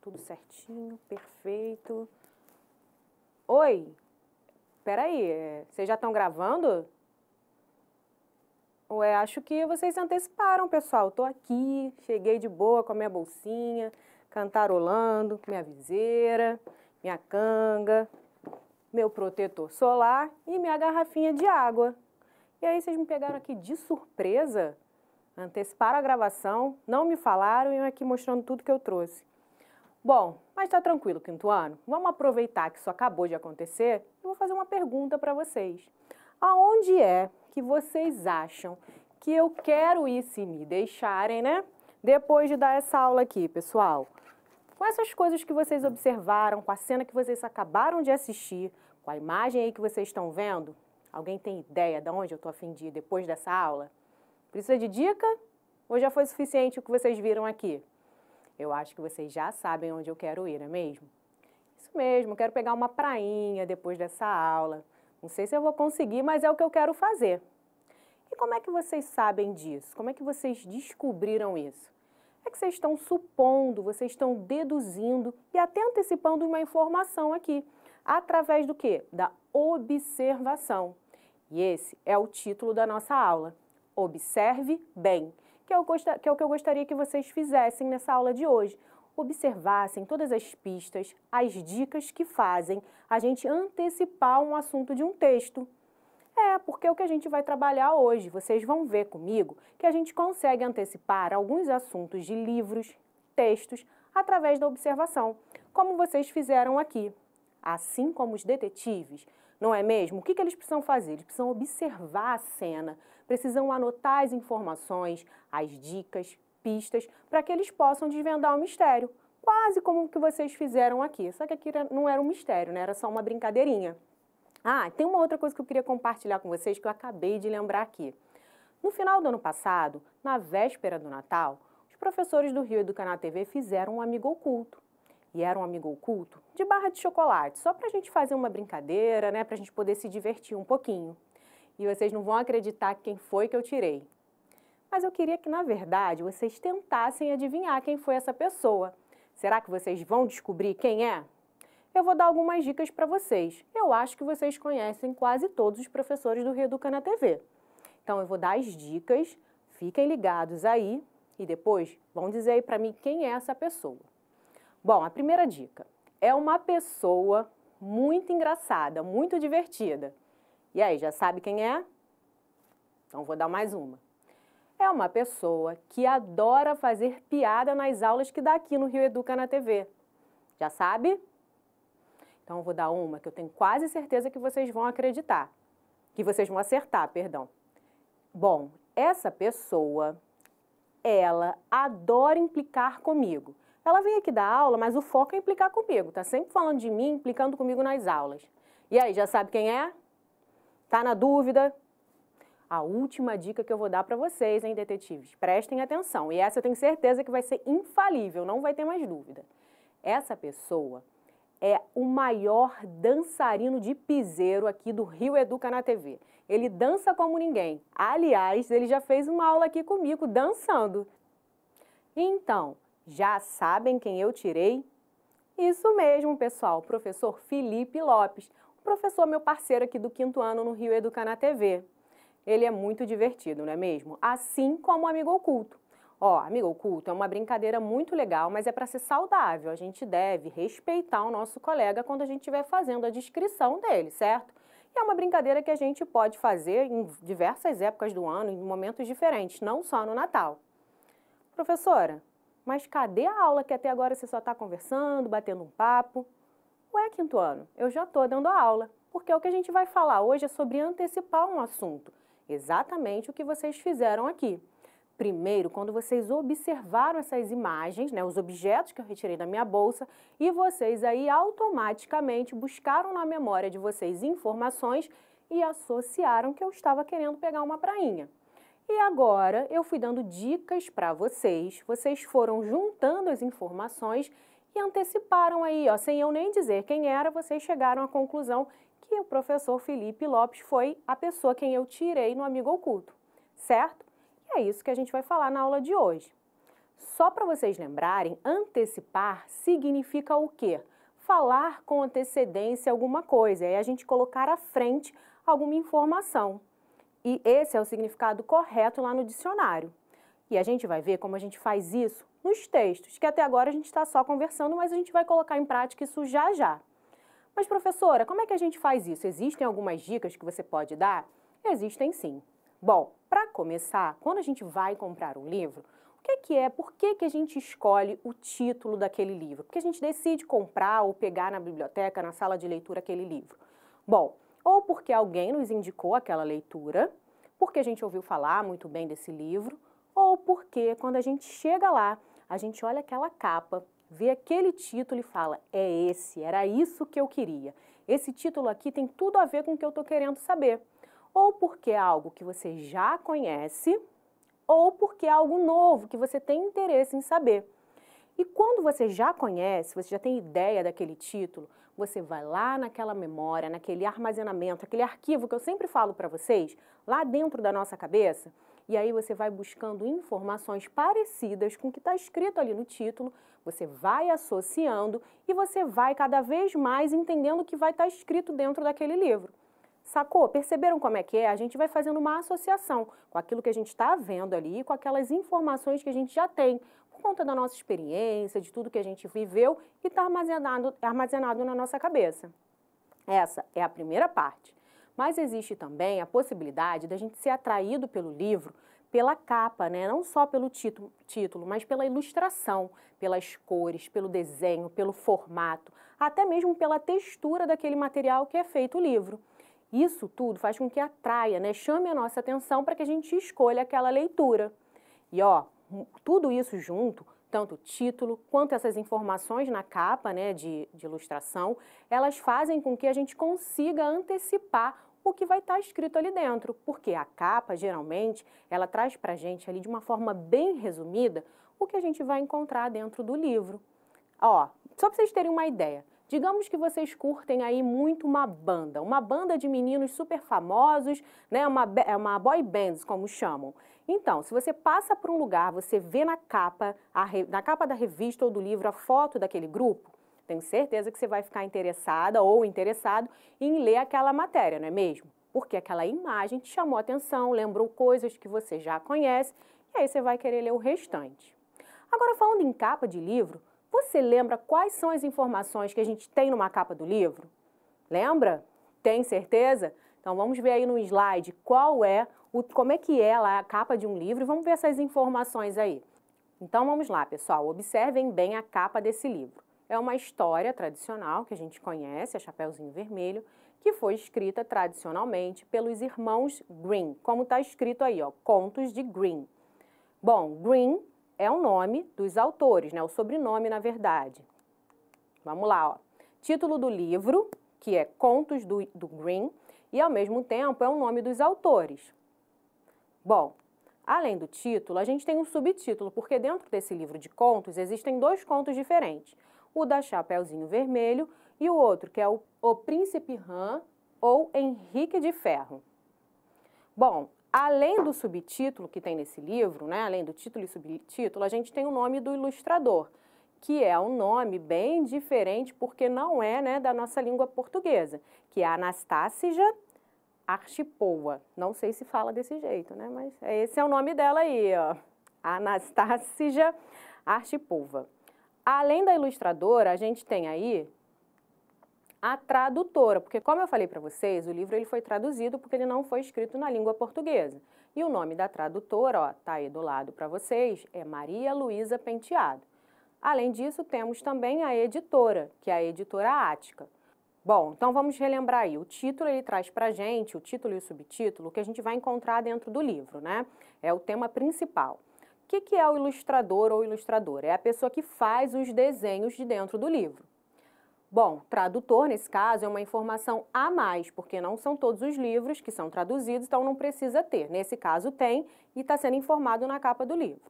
Tudo certinho, perfeito. Oi, peraí, é, vocês já estão gravando? Ué, acho que vocês anteciparam, pessoal. Tô aqui, cheguei de boa com a minha bolsinha, cantarolando, minha viseira, minha canga, meu protetor solar e minha garrafinha de água. E aí vocês me pegaram aqui de surpresa Anteciparam a gravação, não me falaram e eu aqui mostrando tudo que eu trouxe. Bom, mas está tranquilo, quinto ano. Vamos aproveitar que isso acabou de acontecer e vou fazer uma pergunta para vocês. Aonde é que vocês acham que eu quero ir se me deixarem, né? Depois de dar essa aula aqui, pessoal. Com essas coisas que vocês observaram, com a cena que vocês acabaram de assistir, com a imagem aí que vocês estão vendo, alguém tem ideia de onde eu estou afim de ir depois dessa aula? Precisa de dica? Ou já foi suficiente o que vocês viram aqui? Eu acho que vocês já sabem onde eu quero ir, não é mesmo? Isso mesmo, quero pegar uma prainha depois dessa aula. Não sei se eu vou conseguir, mas é o que eu quero fazer. E como é que vocês sabem disso? Como é que vocês descobriram isso? É que vocês estão supondo, vocês estão deduzindo e até antecipando uma informação aqui. Através do quê? Da observação. E esse é o título da nossa aula observe bem, que é, que é o que eu gostaria que vocês fizessem nessa aula de hoje. Observassem todas as pistas, as dicas que fazem a gente antecipar um assunto de um texto. É, porque é o que a gente vai trabalhar hoje. Vocês vão ver comigo que a gente consegue antecipar alguns assuntos de livros, textos, através da observação, como vocês fizeram aqui. Assim como os detetives, não é mesmo? O que, que eles precisam fazer? Eles precisam observar a cena, precisam anotar as informações, as dicas, pistas, para que eles possam desvendar o mistério. Quase como o que vocês fizeram aqui, só que aqui não era um mistério, né? era só uma brincadeirinha. Ah, tem uma outra coisa que eu queria compartilhar com vocês que eu acabei de lembrar aqui. No final do ano passado, na véspera do Natal, os professores do Rio Educanar TV fizeram um amigo oculto. E era um amigo oculto de barra de chocolate, só para a gente fazer uma brincadeira, né, para a gente poder se divertir um pouquinho e vocês não vão acreditar quem foi que eu tirei. Mas eu queria que, na verdade, vocês tentassem adivinhar quem foi essa pessoa. Será que vocês vão descobrir quem é? Eu vou dar algumas dicas para vocês. Eu acho que vocês conhecem quase todos os professores do Reeduca na TV. Então eu vou dar as dicas, fiquem ligados aí e depois vão dizer aí para mim quem é essa pessoa. Bom, a primeira dica é uma pessoa muito engraçada, muito divertida. E aí, já sabe quem é? Então vou dar mais uma. É uma pessoa que adora fazer piada nas aulas que dá aqui no Rio Educa na TV. Já sabe? Então vou dar uma que eu tenho quase certeza que vocês vão acreditar. Que vocês vão acertar, perdão. Bom, essa pessoa, ela adora implicar comigo. Ela vem aqui dar aula, mas o foco é implicar comigo. Tá sempre falando de mim, implicando comigo nas aulas. E aí, já sabe quem é? Tá na dúvida? A última dica que eu vou dar para vocês, hein, detetives? Prestem atenção. E essa eu tenho certeza que vai ser infalível, não vai ter mais dúvida. Essa pessoa é o maior dançarino de piseiro aqui do Rio Educa na TV. Ele dança como ninguém. Aliás, ele já fez uma aula aqui comigo dançando. Então, já sabem quem eu tirei? Isso mesmo, pessoal, professor Felipe Lopes, o professor meu parceiro aqui do quinto ano no Rio Educa na TV. Ele é muito divertido, não é mesmo? Assim como o Amigo Oculto. Ó, oh, amigo oculto é uma brincadeira muito legal, mas é para ser saudável. A gente deve respeitar o nosso colega quando a gente estiver fazendo a descrição dele, certo? E é uma brincadeira que a gente pode fazer em diversas épocas do ano, em momentos diferentes, não só no Natal. Professora, mas cadê a aula que até agora você só está conversando, batendo um papo? Ué, quinto ano, eu já estou dando a aula, porque é o que a gente vai falar hoje é sobre antecipar um assunto. Exatamente o que vocês fizeram aqui. Primeiro, quando vocês observaram essas imagens, né, os objetos que eu retirei da minha bolsa, e vocês aí automaticamente buscaram na memória de vocês informações e associaram que eu estava querendo pegar uma prainha. E agora eu fui dando dicas para vocês, vocês foram juntando as informações e anteciparam aí, ó, sem eu nem dizer quem era, vocês chegaram à conclusão que o professor Felipe Lopes foi a pessoa quem eu tirei no amigo oculto, certo? E é isso que a gente vai falar na aula de hoje. Só para vocês lembrarem, antecipar significa o quê? Falar com antecedência alguma coisa, é a gente colocar à frente alguma informação. E esse é o significado correto lá no dicionário. E a gente vai ver como a gente faz isso nos textos, que até agora a gente está só conversando, mas a gente vai colocar em prática isso já já. Mas, professora, como é que a gente faz isso? Existem algumas dicas que você pode dar? Existem sim. Bom, para começar, quando a gente vai comprar um livro, o que, que é, por que, que a gente escolhe o título daquele livro? Por que a gente decide comprar ou pegar na biblioteca, na sala de leitura, aquele livro? Bom, ou porque alguém nos indicou aquela leitura, porque a gente ouviu falar muito bem desse livro, ou porque quando a gente chega lá, a gente olha aquela capa, vê aquele título e fala: é esse, era isso que eu queria. Esse título aqui tem tudo a ver com o que eu estou querendo saber. Ou porque é algo que você já conhece, ou porque é algo novo que você tem interesse em saber. E quando você já conhece, você já tem ideia daquele título, você vai lá naquela memória, naquele armazenamento, aquele arquivo que eu sempre falo para vocês, lá dentro da nossa cabeça, e aí você vai buscando informações parecidas com o que está escrito ali no título, você vai associando e você vai cada vez mais entendendo o que vai estar tá escrito dentro daquele livro. Sacou? Perceberam como é que é? A gente vai fazendo uma associação com aquilo que a gente está vendo ali, com aquelas informações que a gente já tem, por conta da nossa experiência, de tudo que a gente viveu e está armazenado, armazenado na nossa cabeça. Essa é a primeira parte. Mas existe também a possibilidade da gente ser atraído pelo livro pela capa, né? não só pelo título, mas pela ilustração, pelas cores, pelo desenho, pelo formato, até mesmo pela textura daquele material que é feito o livro. Isso tudo faz com que atraia, né? chame a nossa atenção para que a gente escolha aquela leitura. E ó, tudo isso junto, tanto o título quanto essas informações na capa né, de, de ilustração, elas fazem com que a gente consiga antecipar o que vai estar tá escrito ali dentro, porque a capa, geralmente, ela traz para a gente ali de uma forma bem resumida o que a gente vai encontrar dentro do livro. Ó, só para vocês terem uma ideia, Digamos que vocês curtem aí muito uma banda, uma banda de meninos super famosos, né? Uma, é uma boy bands, como chamam. Então, se você passa por um lugar, você vê na capa, a, na capa da revista ou do livro a foto daquele grupo, tenho certeza que você vai ficar interessada ou interessado em ler aquela matéria, não é mesmo? Porque aquela imagem te chamou atenção, lembrou coisas que você já conhece, e aí você vai querer ler o restante. Agora, falando em capa de livro, você lembra quais são as informações que a gente tem numa capa do livro? Lembra? Tem certeza? Então vamos ver aí no slide qual é, o, como é que é lá a capa de um livro e vamos ver essas informações aí. Então vamos lá, pessoal, observem bem a capa desse livro é uma história tradicional que a gente conhece, a Chapeuzinho Vermelho, que foi escrita tradicionalmente pelos irmãos Green, como está escrito aí, ó, Contos de Green. Bom, Green é o nome dos autores, né, o sobrenome, na verdade. Vamos lá, ó. Título do livro, que é Contos do, do Green, e ao mesmo tempo é o nome dos autores. Bom, além do título, a gente tem um subtítulo, porque dentro desse livro de contos existem dois contos diferentes o da Chapeuzinho Vermelho e o outro, que é o, o Príncipe Han ou Henrique de Ferro. Bom, além do subtítulo que tem nesse livro, né, além do título e subtítulo, a gente tem o nome do ilustrador, que é um nome bem diferente porque não é né, da nossa língua portuguesa, que é Anastácia Archipoa. Não sei se fala desse jeito, né? Mas esse é o nome dela aí, ó. Anastácia Archipova. Além da ilustradora, a gente tem aí a tradutora, porque como eu falei para vocês, o livro ele foi traduzido porque ele não foi escrito na língua portuguesa. E o nome da tradutora, ó, tá aí do lado para vocês, é Maria Luísa Penteado. Além disso, temos também a editora, que é a editora Ática. Bom, então vamos relembrar aí. O título ele traz para gente, o título e o subtítulo, o que a gente vai encontrar dentro do livro, né? É o tema principal que, que é o ilustrador ou ilustradora? É a pessoa que faz os desenhos de dentro do livro. Bom, tradutor, nesse caso, é uma informação a mais, porque não são todos os livros que são traduzidos, então não precisa ter. Nesse caso, tem e está sendo informado na capa do livro.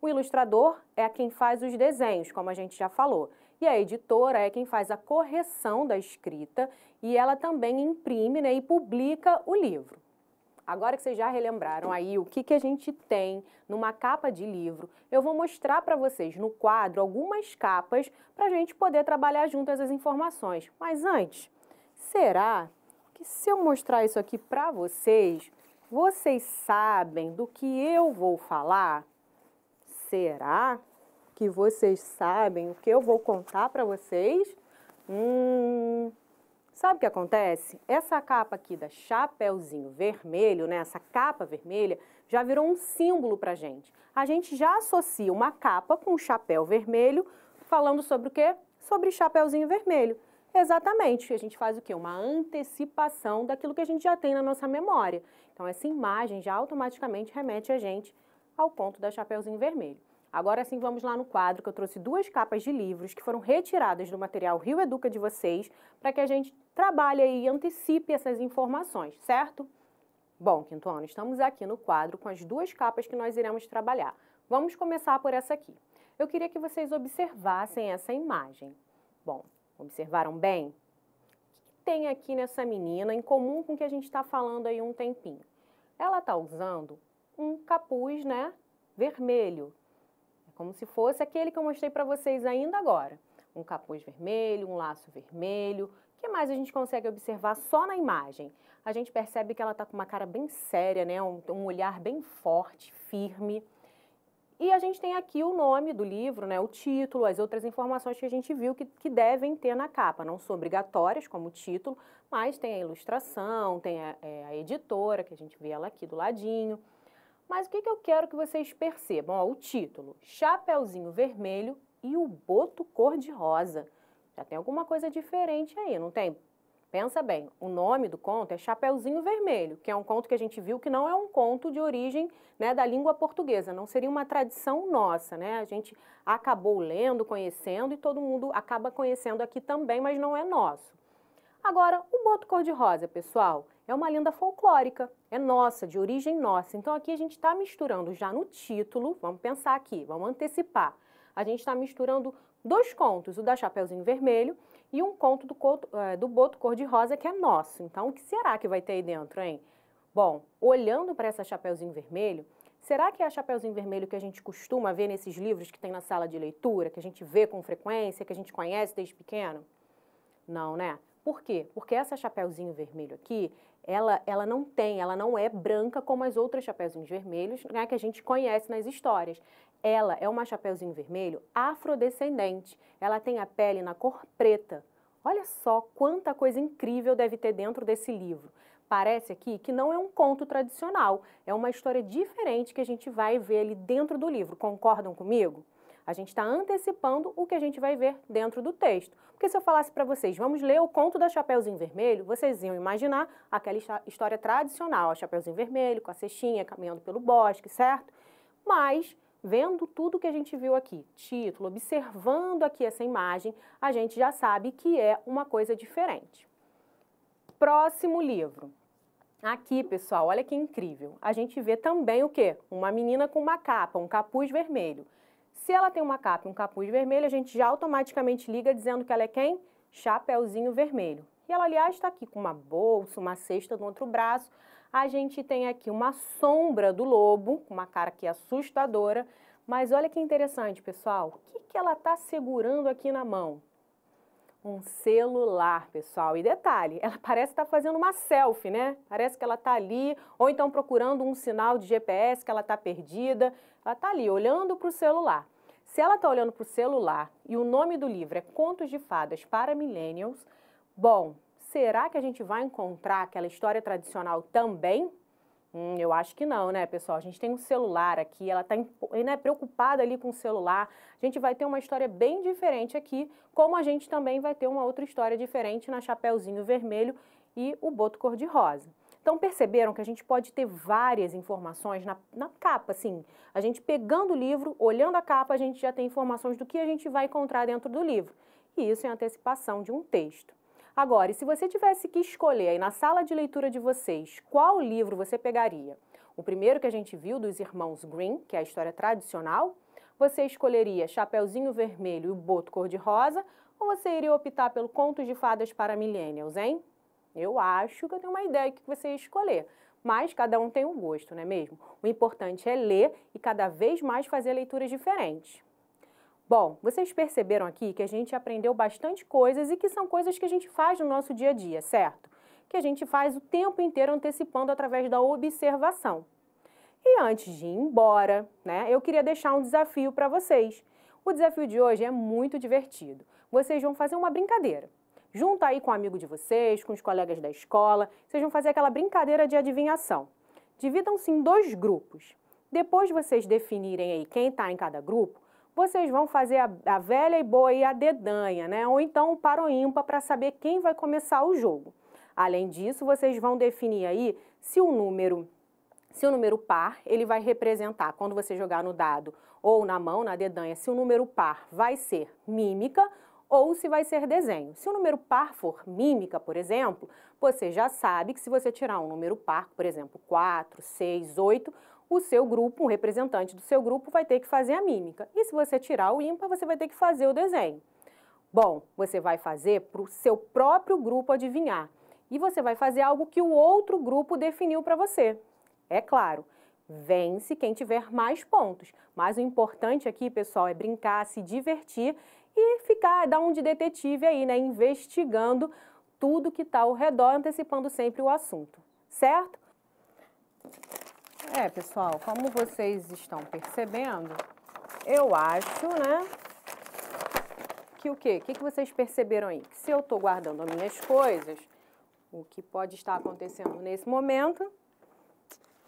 O ilustrador é quem faz os desenhos, como a gente já falou. E a editora é quem faz a correção da escrita e ela também imprime né, e publica o livro. Agora que vocês já relembraram aí o que, que a gente tem numa capa de livro, eu vou mostrar para vocês no quadro algumas capas para a gente poder trabalhar juntas as informações. Mas antes, será que se eu mostrar isso aqui para vocês, vocês sabem do que eu vou falar? Será que vocês sabem o que eu vou contar para vocês? Hum... Sabe o que acontece? Essa capa aqui da Chapeuzinho Vermelho, né, essa capa vermelha, já virou um símbolo para gente. A gente já associa uma capa com um chapéu vermelho, falando sobre o quê? Sobre Chapeuzinho Vermelho. Exatamente, a gente faz o quê? Uma antecipação daquilo que a gente já tem na nossa memória. Então, essa imagem já automaticamente remete a gente ao ponto da Chapeuzinho Vermelho. Agora sim, vamos lá no quadro que eu trouxe duas capas de livros que foram retiradas do material Rio Educa de vocês para que a gente trabalhe e antecipe essas informações, certo? Bom, quinto ano, estamos aqui no quadro com as duas capas que nós iremos trabalhar. Vamos começar por essa aqui. Eu queria que vocês observassem essa imagem. Bom, observaram bem? O que tem aqui nessa menina em comum com o que a gente está falando aí um tempinho? Ela está usando um capuz, né, vermelho, como se fosse aquele que eu mostrei para vocês ainda agora. Um capuz vermelho, um laço vermelho. O que mais a gente consegue observar só na imagem? A gente percebe que ela está com uma cara bem séria, né? um, um olhar bem forte, firme. E a gente tem aqui o nome do livro, né, o título, as outras informações que a gente viu que, que devem ter na capa. Não são obrigatórias como título, mas tem a ilustração, tem a, é, a editora, que a gente vê ela aqui do ladinho. Mas o que, que eu quero que vocês percebam? Ó, o título, Chapeuzinho Vermelho e o Boto Cor-de-Rosa. Já tem alguma coisa diferente aí, não tem? Pensa bem, o nome do conto é Chapeuzinho Vermelho, que é um conto que a gente viu que não é um conto de origem né, da língua portuguesa, não seria uma tradição nossa, né? A gente acabou lendo, conhecendo e todo mundo acaba conhecendo aqui também, mas não é nosso. Agora, o boto cor-de-rosa, pessoal, é uma lenda folclórica, é nossa, de origem nossa. Então aqui a gente está misturando já no título, vamos pensar aqui, vamos antecipar. A gente está misturando dois contos, o da Chapeuzinho Vermelho e um conto do, eh, do boto cor-de-rosa que é nosso. Então o que será que vai ter aí dentro, hein? Bom, olhando para essa Chapeuzinho Vermelho, Será que é a Chapeuzinho Vermelho que a gente costuma ver nesses livros que tem na sala de leitura, que a gente vê com frequência, que a gente conhece desde pequeno? Não, né? Por quê? Porque essa chapeuzinho vermelho aqui, ela, ela não tem, ela não é branca como as outras chapeuzinhos vermelhos né, que a gente conhece nas histórias. Ela é uma chapeuzinho vermelho afrodescendente. Ela tem a pele na cor preta. Olha só quanta coisa incrível deve ter dentro desse livro. Parece aqui que não é um conto tradicional, é uma história diferente que a gente vai ver ali dentro do livro. Concordam comigo? A gente está antecipando o que a gente vai ver dentro do texto. Porque se eu falasse para vocês, vamos ler o conto da Chapeuzinho Vermelho, vocês iam imaginar aquela história tradicional, a Chapeuzinho Vermelho, com a cestinha, caminhando pelo bosque, certo? Mas vendo tudo que a gente viu aqui, título, observando aqui essa imagem, a gente já sabe que é uma coisa diferente. Próximo livro. Aqui, pessoal, olha que incrível. A gente vê também o quê? Uma menina com uma capa, um capuz vermelho. Se ela tem uma capa e um capuz vermelho, a gente já automaticamente liga dizendo que ela é quem? Chapeuzinho vermelho. E ela, aliás, está aqui com uma bolsa, uma cesta no outro braço. A gente tem aqui uma sombra do lobo, uma cara que é assustadora. Mas olha que interessante, pessoal. O que, que ela está segurando aqui na mão? um celular, pessoal. E detalhe, ela parece estar tá fazendo uma selfie, né? Parece que ela está ali, ou então procurando um sinal de GPS que ela está perdida. Ela está ali olhando para o celular. Se ela está olhando para o celular e o nome do livro é Contos de Fadas para Millennials, bom, será que a gente vai encontrar aquela história tradicional também? Hum, eu acho que não, né, pessoal? A gente tem um celular aqui, ela está né, preocupada ali com o celular. A gente vai ter uma história bem diferente aqui, como a gente também vai ter uma outra história diferente na Chapeuzinho Vermelho e o Boto Cor-de-Rosa. Então perceberam que a gente pode ter várias informações na, na capa, assim. A gente pegando o livro, olhando a capa, a gente já tem informações do que a gente vai encontrar dentro do livro. E isso é antecipação de um texto. Agora, e se você tivesse que escolher aí na sala de leitura de vocês, qual livro você pegaria? O primeiro que a gente viu dos irmãos Green, que é a história tradicional, você escolheria Chapeuzinho Vermelho e o Boto Cor-de-Rosa, ou você iria optar pelo Contos de Fadas para Millennials, hein? Eu acho que eu tenho uma ideia que você ia escolher. Mas cada um tem um gosto, não é mesmo? O importante é ler e cada vez mais fazer leituras diferentes. Bom, vocês perceberam aqui que a gente aprendeu bastante coisas e que são coisas que a gente faz no nosso dia a dia, certo? Que a gente faz o tempo inteiro antecipando através da observação. E antes de ir embora, né, eu queria deixar um desafio para vocês. O desafio de hoje é muito divertido. Vocês vão fazer uma brincadeira. Junta aí com um amigo de vocês, com os colegas da escola, vocês vão fazer aquela brincadeira de adivinhação. Dividam-se em dois grupos. Depois de vocês definirem aí quem está em cada grupo, vocês vão fazer a, a, velha e boa e a dedanha, né? Ou então o paro ímpar para saber quem vai começar o jogo. Além disso, vocês vão definir aí se o número se o número par, ele vai representar, quando você jogar no dado ou na mão, na dedanha, se o número par vai ser mímica ou se vai ser desenho. Se o número par for mímica, por exemplo, você já sabe que se você tirar um número par, por exemplo, 4, 6, 8, o seu grupo, um representante do seu grupo, vai ter que fazer a mímica. E se você tirar o ímpar, você vai ter que fazer o desenho. Bom, você vai fazer para o seu próprio grupo adivinhar. E você vai fazer algo que o outro grupo definiu para você. É claro, vence quem tiver mais pontos. Mas o importante aqui, pessoal, é brincar, se divertir e ficar, dar um de detetive aí, né? Investigando tudo que está ao redor, antecipando sempre o assunto, certo? É, pessoal, como vocês estão percebendo, eu acho, né, que o quê? O que, que vocês perceberam aí? Que se eu estou guardando as minhas coisas, o que pode estar acontecendo nesse momento,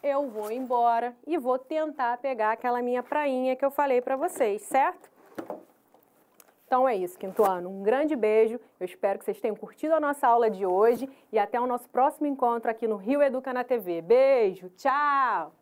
eu vou embora e vou tentar pegar aquela minha prainha que eu falei para vocês, certo? Então é isso, quinto ano. Um grande beijo. Eu espero que vocês tenham curtido a nossa aula de hoje e até o nosso próximo encontro aqui no Rio Educa na TV. Beijo, tchau!